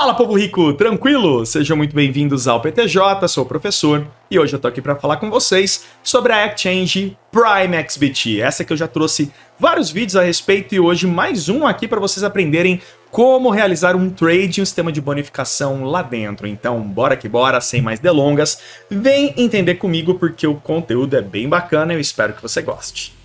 Fala, povo rico, tranquilo? Sejam muito bem-vindos ao PTJ, sou o professor e hoje eu tô aqui para falar com vocês sobre a Exchange Prime XBT. Essa que eu já trouxe vários vídeos a respeito e hoje mais um aqui para vocês aprenderem como realizar um trade e um sistema de bonificação lá dentro. Então, bora que bora, sem mais delongas, vem entender comigo porque o conteúdo é bem bacana e eu espero que você goste.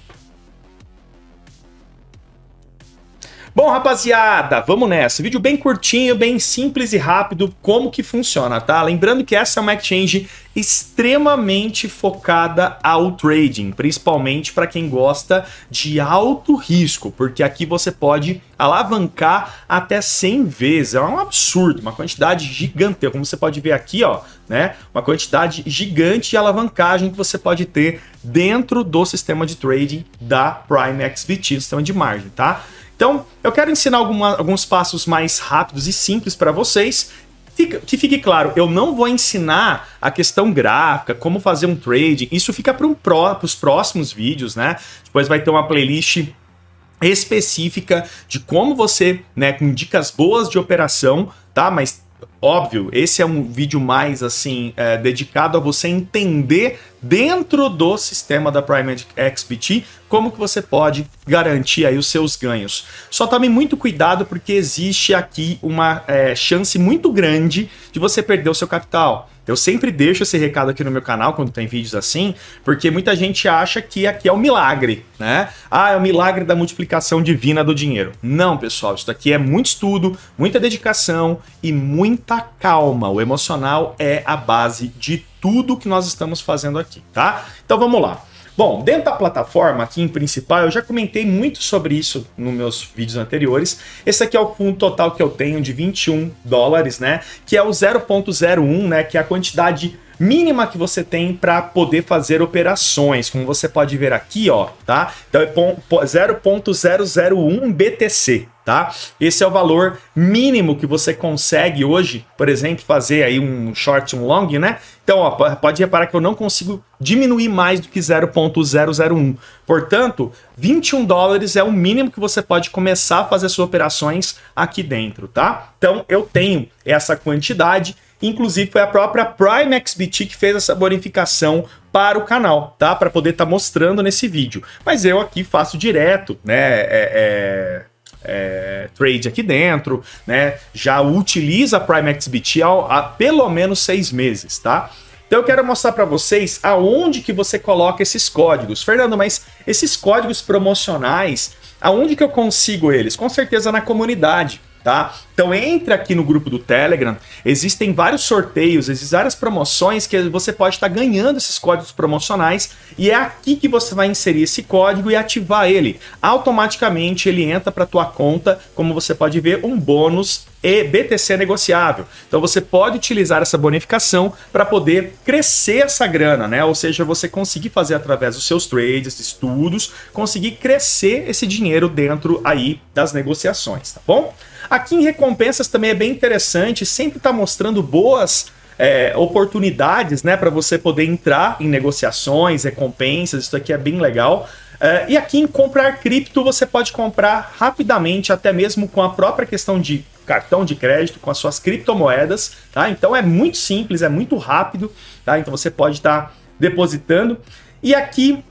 Bom, rapaziada, vamos nessa. Vídeo bem curtinho, bem simples e rápido, como que funciona, tá? Lembrando que essa é uma exchange extremamente focada ao trading, principalmente para quem gosta de alto risco, porque aqui você pode alavancar até 100 vezes. É um absurdo, uma quantidade gigante, como você pode ver aqui, ó, né? Uma quantidade gigante de alavancagem que você pode ter dentro do sistema de trading da Prime XBT, sistema de margem, tá? Então, eu quero ensinar alguma, alguns passos mais rápidos e simples para vocês. que fique claro, eu não vou ensinar a questão gráfica, como fazer um trading. Isso fica para um pró, os próximos vídeos, né? Depois vai ter uma playlist específica de como você, né, com dicas boas de operação, tá? Mas Óbvio, esse é um vídeo mais assim é, dedicado a você entender dentro do sistema da Prime XPT como que você pode garantir aí os seus ganhos. Só tome muito cuidado porque existe aqui uma é, chance muito grande de você perder o seu capital. Eu sempre deixo esse recado aqui no meu canal quando tem vídeos assim, porque muita gente acha que aqui é o um milagre, né? Ah, é o um milagre da multiplicação divina do dinheiro. Não, pessoal, isso aqui é muito estudo, muita dedicação e muita calma. O emocional é a base de tudo que nós estamos fazendo aqui, tá? Então vamos lá. Bom, dentro da plataforma, aqui em principal, eu já comentei muito sobre isso nos meus vídeos anteriores. Esse aqui é o fundo total que eu tenho de 21 dólares, né? Que é o 0.01, né? Que é a quantidade mínima que você tem para poder fazer operações, como você pode ver aqui, ó, tá? Então é 0.001 BTC, tá? Esse é o valor mínimo que você consegue hoje, por exemplo, fazer aí um short, um long, né? Então, ó, pode reparar que eu não consigo diminuir mais do que 0.001. Portanto, 21 dólares é o mínimo que você pode começar a fazer suas operações aqui dentro, tá? Então, eu tenho essa quantidade Inclusive, foi a própria Prime XBT que fez essa bonificação para o canal, tá? Para poder estar tá mostrando nesse vídeo. Mas eu aqui faço direto, né? É, é é, trade aqui dentro, né? Já utiliza a Prime XBT há, há pelo menos seis meses, tá? Então eu quero mostrar para vocês aonde que você coloca esses códigos. Fernando, mas esses códigos promocionais, aonde que eu consigo eles? Com certeza na comunidade tá? Então entra aqui no grupo do Telegram, existem vários sorteios, existem várias promoções que você pode estar tá ganhando esses códigos promocionais e é aqui que você vai inserir esse código e ativar ele. Automaticamente ele entra para tua conta, como você pode ver, um bônus e BTC negociável. Então você pode utilizar essa bonificação para poder crescer essa grana, né? Ou seja, você conseguir fazer através dos seus trades, estudos, conseguir crescer esse dinheiro dentro aí das negociações, tá bom? Aqui em recompensas também é bem interessante, sempre está mostrando boas é, oportunidades, né, para você poder entrar em negociações, recompensas, isso aqui é bem legal. É, e aqui em comprar cripto você pode comprar rapidamente, até mesmo com a própria questão de cartão de crédito, com as suas criptomoedas, tá? Então é muito simples, é muito rápido, tá? Então você pode estar tá depositando. E aqui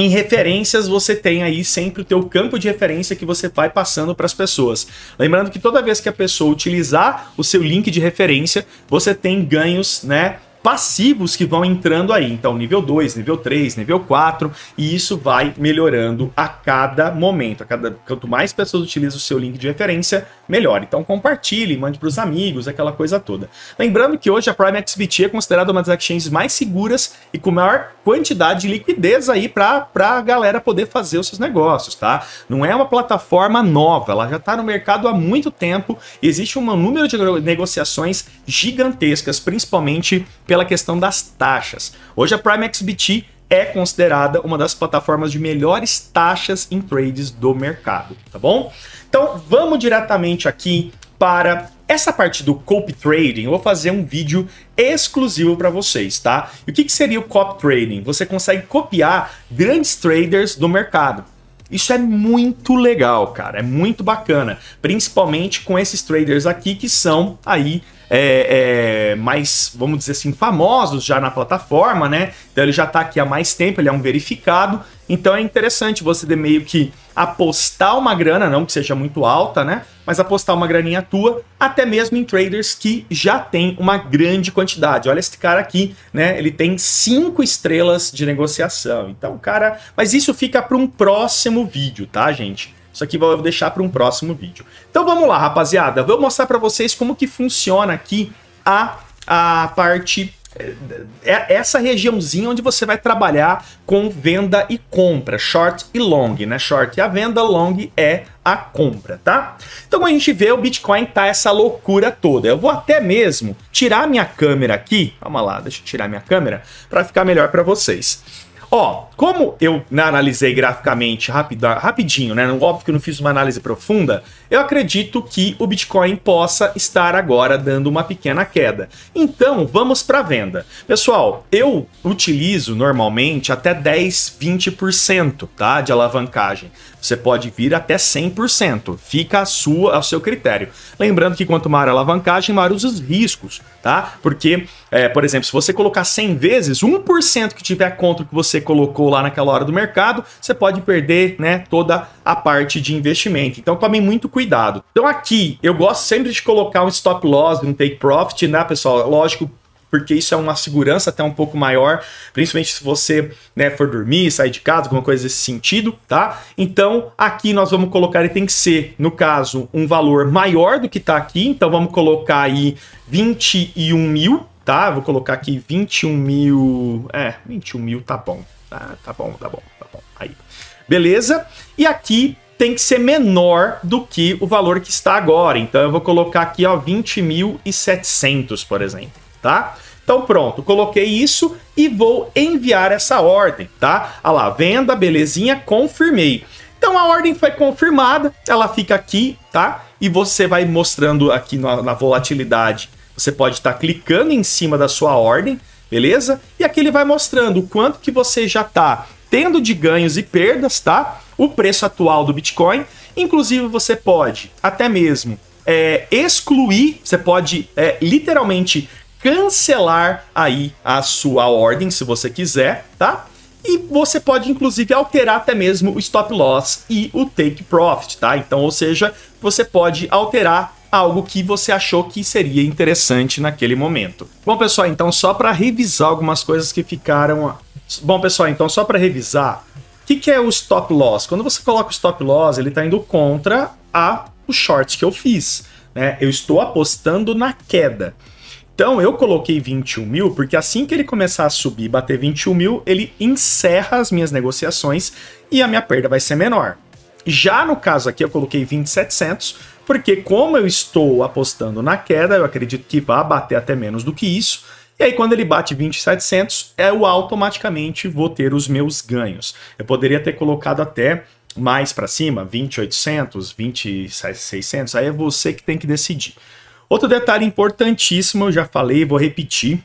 em referências você tem aí sempre o teu campo de referência que você vai passando para as pessoas. Lembrando que toda vez que a pessoa utilizar o seu link de referência, você tem ganhos, né? passivos que vão entrando aí. Então, nível 2, nível 3, nível 4, e isso vai melhorando a cada momento. A cada, quanto mais pessoas utilizam o seu link de referência, melhor. Então, compartilhe, mande para os amigos, aquela coisa toda. Lembrando que hoje a Prime XBT é considerada uma das exchanges mais seguras e com maior quantidade de liquidez aí para a galera poder fazer os seus negócios, tá? Não é uma plataforma nova, ela já está no mercado há muito tempo. Existe um número de negociações gigantescas, principalmente pela aquela questão das taxas. Hoje a Prime XBT é considerada uma das plataformas de melhores taxas em trades do mercado, tá bom? Então vamos diretamente aqui para essa parte do copy trading, eu vou fazer um vídeo exclusivo para vocês, tá? E o que, que seria o copy trading? Você consegue copiar grandes traders do mercado. Isso é muito legal, cara, é muito bacana, principalmente com esses traders aqui que são aí é, é, mais, vamos dizer assim, famosos já na plataforma, né? Então ele já está aqui há mais tempo, ele é um verificado. Então é interessante você de meio que apostar uma grana, não que seja muito alta, né? Mas apostar uma graninha tua, até mesmo em traders que já tem uma grande quantidade. Olha esse cara aqui, né? Ele tem cinco estrelas de negociação. Então, cara, mas isso fica para um próximo vídeo, tá, gente? Isso aqui vou deixar para um próximo vídeo. Então vamos lá, rapaziada. Vou mostrar para vocês como que funciona aqui a, a parte eh, é, essa regiãozinha onde você vai trabalhar com venda e compra, short e long, né? Short é a venda, long é a compra, tá? Então a gente vê o Bitcoin tá essa loucura toda. Eu vou até mesmo tirar minha câmera aqui, vamos lá, deixa eu tirar minha câmera para ficar melhor para vocês. Ó, como eu analisei graficamente rapida, rapidinho, né? Óbvio que eu não fiz uma análise profunda, eu acredito que o Bitcoin possa estar agora dando uma pequena queda. Então, vamos para venda. Pessoal, eu utilizo normalmente até 10, 20%, tá? De alavancagem. Você pode vir até 100%, fica a sua, ao seu critério. Lembrando que quanto maior a alavancagem, maiores os riscos, tá? Porque é, por exemplo, se você colocar 100 vezes, 1% que tiver contra o que você colocou lá naquela hora do mercado, você pode perder né, toda a parte de investimento. Então tome muito cuidado. Então aqui, eu gosto sempre de colocar um stop loss, um take profit, né, pessoal? Lógico, porque isso é uma segurança até um pouco maior, principalmente se você né, for dormir, sair de casa, alguma coisa desse sentido, tá? Então, aqui nós vamos colocar, ele tem que ser, no caso, um valor maior do que está aqui, então vamos colocar aí 21 mil, tá? Vou colocar aqui 21 mil, é, 21 mil tá bom, tá, tá bom, tá bom, tá bom, aí. Beleza? E aqui tem que ser menor do que o valor que está agora, então eu vou colocar aqui, ó, 20.700, por exemplo tá? Então pronto, coloquei isso e vou enviar essa ordem, tá? a lá, venda, belezinha, confirmei. Então a ordem foi confirmada, ela fica aqui, tá? E você vai mostrando aqui na, na volatilidade. Você pode estar tá clicando em cima da sua ordem, beleza? E aqui ele vai mostrando o quanto que você já está tendo de ganhos e perdas, tá? O preço atual do Bitcoin. Inclusive você pode até mesmo é, excluir, você pode é, literalmente cancelar aí a sua ordem, se você quiser, tá? E você pode, inclusive, alterar até mesmo o stop loss e o take profit, tá? Então, ou seja, você pode alterar algo que você achou que seria interessante naquele momento. Bom, pessoal, então só para revisar algumas coisas que ficaram. Bom, pessoal, então só para revisar, o que, que, é o stop loss? Quando você coloca o stop loss, ele está indo contra a o short que eu fiz. Né? Eu estou apostando na queda. Então eu coloquei 21 mil, porque assim que ele começar a subir e bater 21 mil, ele encerra as minhas negociações e a minha perda vai ser menor. Já no caso aqui eu coloquei 2700, porque como eu estou apostando na queda, eu acredito que vai bater até menos do que isso. E aí quando ele bate 2700, eu é automaticamente vou ter os meus ganhos. Eu poderia ter colocado até mais para cima, 2800, 2600, aí é você que tem que decidir. Outro detalhe importantíssimo, eu já falei, vou repetir.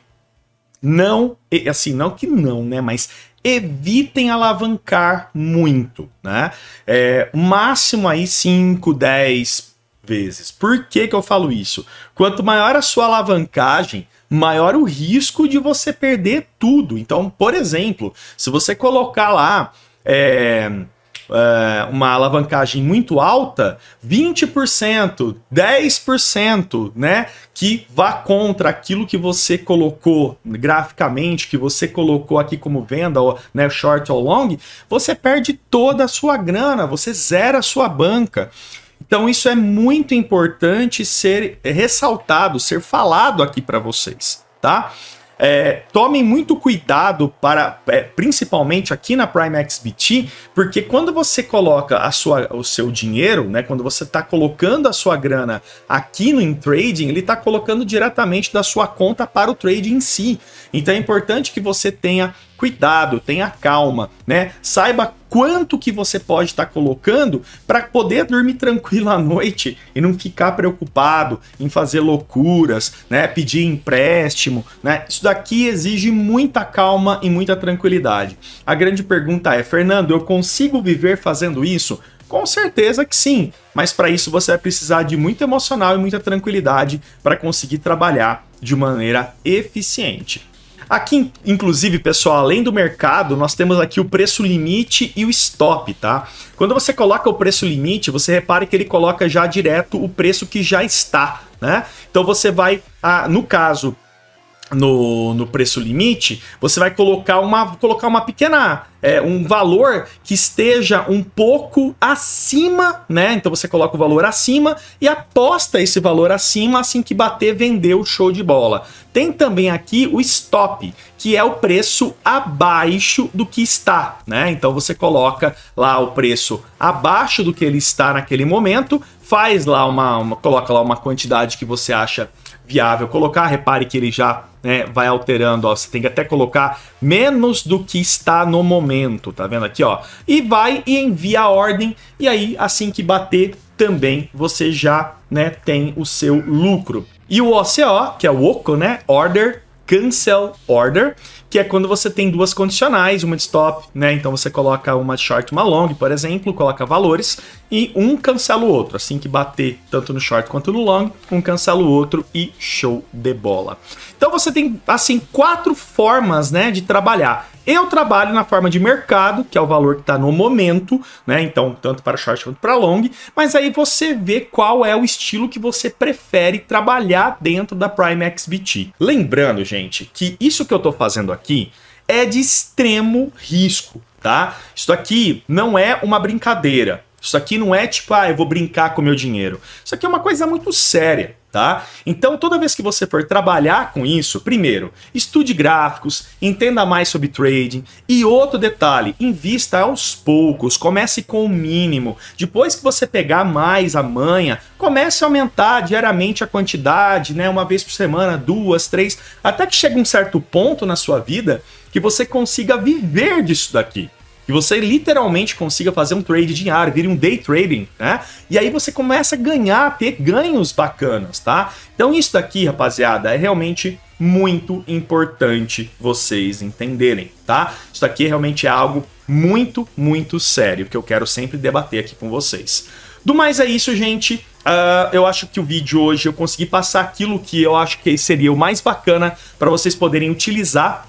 Não, assim, não que não, né? Mas evitem alavancar muito, né? É, máximo aí 5, 10 vezes. Por que, que eu falo isso? Quanto maior a sua alavancagem, maior o risco de você perder tudo. Então, por exemplo, se você colocar lá. É, é, uma alavancagem muito alta, 20%, 10%, né? Que vá contra aquilo que você colocou graficamente, que você colocou aqui como venda, ou, né, short ou long, você perde toda a sua grana, você zera a sua banca. Então isso é muito importante ser ressaltado, ser falado aqui para vocês, tá? É, tomem muito cuidado para, é, principalmente aqui na Prime XBT, porque quando você coloca a sua, o seu dinheiro, né, quando você está colocando a sua grana aqui no trading, ele está colocando diretamente da sua conta para o trade em si. Então é importante que você tenha cuidado, tenha calma, né? Saiba quanto que você pode estar tá colocando para poder dormir tranquilo à noite e não ficar preocupado em fazer loucuras, né? Pedir empréstimo, né? Isso daqui exige muita calma e muita tranquilidade. A grande pergunta é, Fernando, eu consigo viver fazendo isso? Com certeza que sim, mas para isso você vai precisar de muito emocional e muita tranquilidade para conseguir trabalhar de maneira eficiente. Aqui, inclusive, pessoal, além do mercado, nós temos aqui o preço limite e o stop, tá? Quando você coloca o preço limite, você repare que ele coloca já direto o preço que já está, né? Então você vai, ah, no caso, no, no preço limite, você vai colocar uma, colocar uma pequena é, um valor que esteja um pouco acima, né? Então você coloca o valor acima e aposta esse valor acima assim que bater, vendeu, show de bola. Tem também aqui o stop, que é o preço abaixo do que está, né? Então você coloca lá o preço abaixo do que ele está naquele momento, faz lá uma, uma coloca lá uma quantidade que você acha viável colocar. Repare que ele já né, vai alterando, ó, você tem que até colocar menos do que está no momento, tá vendo aqui, ó? E vai e envia a ordem e aí assim que bater também você já, né, tem o seu lucro. E o OCO, que é o OCO, né, Order cancel order, que é quando você tem duas condicionais, uma de stop, né? Então você coloca uma short, uma long, por exemplo, coloca valores e um cancela o outro. Assim que bater tanto no short quanto no long, um cancela o outro e show de bola. Então você tem assim quatro formas, né, de trabalhar. Eu trabalho na forma de mercado, que é o valor que está no momento, né? Então, tanto para short quanto para long, mas aí você vê qual é o estilo que você prefere trabalhar dentro da Prime XBT. Lembrando, gente, que isso que eu estou fazendo aqui é de extremo risco, tá? Isso aqui não é uma brincadeira. Isso aqui não é tipo, ah, eu vou brincar com o meu dinheiro. Isso aqui é uma coisa muito séria. Tá? Então, toda vez que você for trabalhar com isso, primeiro, estude gráficos, entenda mais sobre trading e outro detalhe, invista aos poucos, comece com o mínimo. Depois que você pegar mais a manha, comece a aumentar diariamente a quantidade, né, uma vez por semana, duas, três, até que chegue um certo ponto na sua vida que você consiga viver disso daqui que você literalmente consiga fazer um trade diário, vire um day trading, né? E aí você começa a ganhar, ter ganhos bacanas, tá? Então isso daqui, rapaziada, é realmente muito importante vocês entenderem, tá? Isso daqui realmente é algo muito, muito sério que eu quero sempre debater aqui com vocês. Do mais é isso, gente. Uh, eu acho que o vídeo hoje eu consegui passar aquilo que eu acho que seria o mais bacana para vocês poderem utilizar.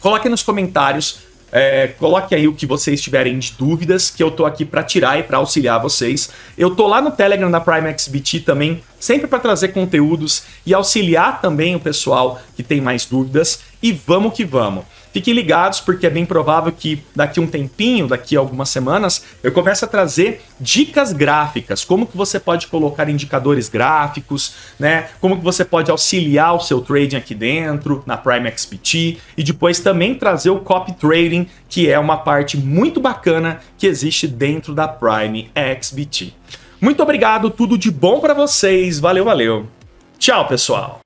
Coloque nos comentários é, coloque aí o que vocês tiverem de dúvidas, que eu tô aqui para tirar e para auxiliar vocês. Eu tô lá no Telegram na PrimeXBT também, sempre para trazer conteúdos e auxiliar também o pessoal que tem mais dúvidas. E vamos que vamos. Fiquem ligados, porque é bem provável que daqui um tempinho, daqui algumas semanas, eu comece a trazer dicas gráficas, como que você pode colocar indicadores gráficos, né? Como que você pode auxiliar o seu trading aqui dentro, na Prime XPT, e depois também trazer o copy trading, que é uma parte muito bacana que existe dentro da Prime XBT. Muito obrigado, tudo de bom para vocês. Valeu, valeu. Tchau, pessoal.